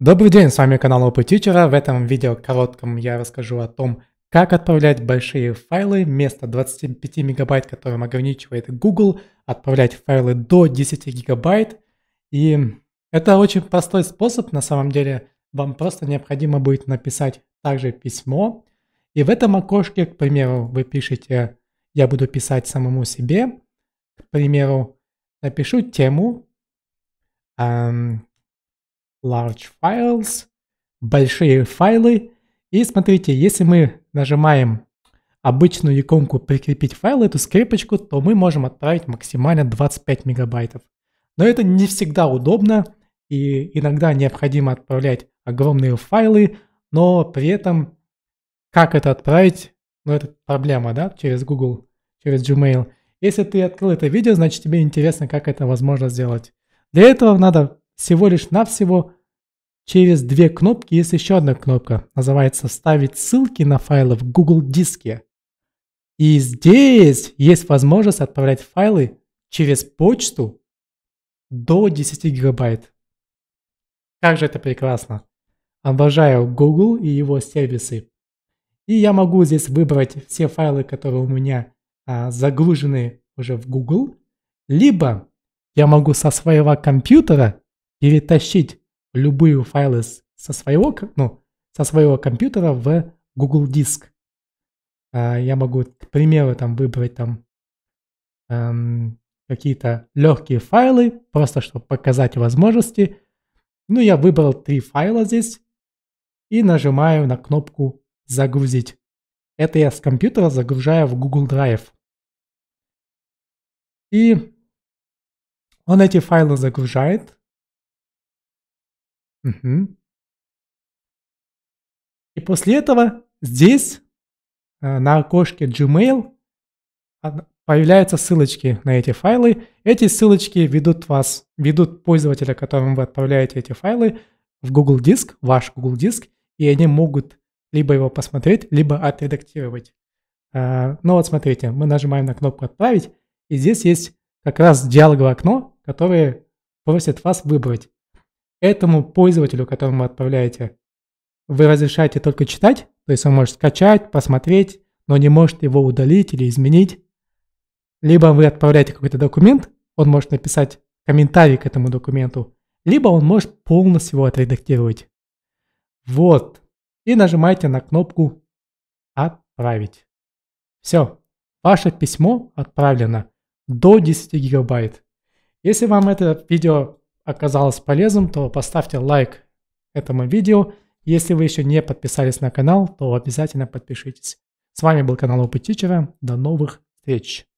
Добрый день, с вами канал Open Teacher. В этом видео коротком я расскажу о том, как отправлять большие файлы вместо 25 мегабайт, которым ограничивает Google, отправлять файлы до 10 гигабайт. И это очень простой способ, на самом деле вам просто необходимо будет написать также письмо. И в этом окошке, к примеру, вы пишете «Я буду писать самому себе», к примеру, напишу тему, large files, большие файлы. И смотрите, если мы нажимаем обычную иконку прикрепить файл, эту скрепочку, то мы можем отправить максимально 25 мегабайтов. Но это не всегда удобно, и иногда необходимо отправлять огромные файлы, но при этом как это отправить, ну это проблема, да, через Google, через Gmail. Если ты открыл это видео, значит тебе интересно, как это возможно сделать. Для этого надо всего лишь навсего Через две кнопки есть еще одна кнопка, называется «Вставить ссылки на файлы в Google Диске». И здесь есть возможность отправлять файлы через почту до 10 гигабайт. Как же это прекрасно! Обожаю Google и его сервисы. И я могу здесь выбрать все файлы, которые у меня а, загружены уже в Google, либо я могу со своего компьютера перетащить любые файлы со своего, ну, со своего компьютера в Google Диск. А, я могу, к примеру, там выбрать там эм, какие-то легкие файлы, просто чтобы показать возможности. Ну, я выбрал три файла здесь и нажимаю на кнопку «Загрузить». Это я с компьютера загружаю в Google Drive. И он эти файлы загружает. Мгм. И после этого здесь, э, на окошке Gmail, появляются ссылочки на эти файлы. Эти ссылочки ведут вас, ведут пользователя, которому вы отправляете эти файлы, в Google Диск, ваш Google Диск, и они могут либо его посмотреть, либо отредактировать. Э, Ну вот смотрите, мы нажимаем на кнопку «Отправить», и здесь есть как раз диалоговое окно, которое просит вас выбрать, этому пользователю, которому вы отправляете, вы разрешаете только читать, то есть он может скачать, посмотреть, но не может его удалить или изменить. Либо вы отправляете какой-то документ, он может написать комментарий к этому документу, либо он может полностью его отредактировать. Вот. И нажимаете на кнопку «Отправить». Все. Ваше письмо отправлено до 10 гигабайт. Если вам это видео оказалось полезным, то поставьте лайк этому видео. Если вы еще не подписались на канал, то обязательно подпишитесь. С вами был канал Опыт Опытичева. До новых встреч!